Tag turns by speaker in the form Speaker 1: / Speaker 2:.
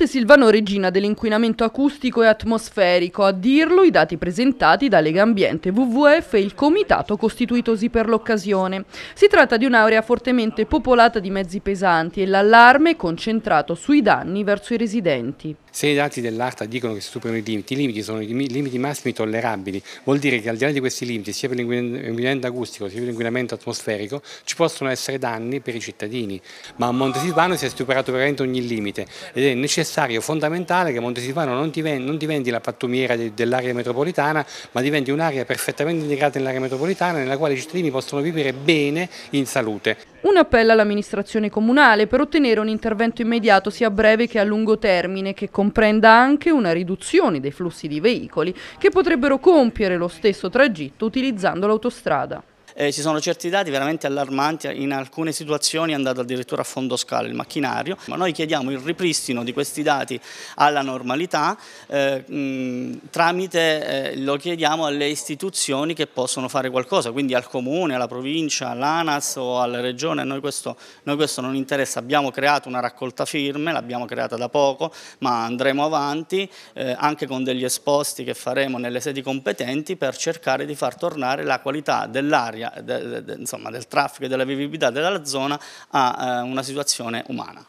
Speaker 1: Monte Silvano regina dell'inquinamento acustico e atmosferico, a dirlo i dati presentati da Lega Ambiente, WWF e il comitato costituitosi per l'occasione. Si tratta di un'area fortemente popolata di mezzi pesanti e l'allarme è concentrato sui danni verso i residenti.
Speaker 2: Se i dati dell'ARTA dicono che si superano i limiti, i limiti sono i limiti massimi tollerabili, vuol dire che al di là di questi limiti, sia per l'inquinamento acustico sia per l'inquinamento atmosferico, ci possono essere danni per i cittadini. Ma a Montesilvano si è superato veramente ogni limite ed è necessario, fondamentale, che Montesivano non diventi, la pattumiera dell'area metropolitana, ma diventi un'area perfettamente integrata nell'area metropolitana nella quale i cittadini possono vivere bene in salute.
Speaker 1: Un appello all'amministrazione comunale per ottenere un intervento immediato sia a breve che a lungo termine che comprenda anche una riduzione dei flussi di veicoli che potrebbero compiere lo stesso tragitto utilizzando l'autostrada
Speaker 3: eh, ci sono certi dati veramente allarmanti, in alcune situazioni è andato addirittura a fondo scala il macchinario, ma noi chiediamo il ripristino di questi dati alla normalità eh, mh, tramite, eh, lo chiediamo alle istituzioni che possono fare qualcosa, quindi al comune, alla provincia, all'ANAS o alla regione, a noi questo, noi questo non interessa, abbiamo creato una raccolta firme, l'abbiamo creata da poco, ma andremo avanti eh, anche con degli esposti che faremo nelle sedi competenti per cercare di far tornare la qualità dell'aria insomma, del traffico e della vivibilità della zona a eh, una situazione umana.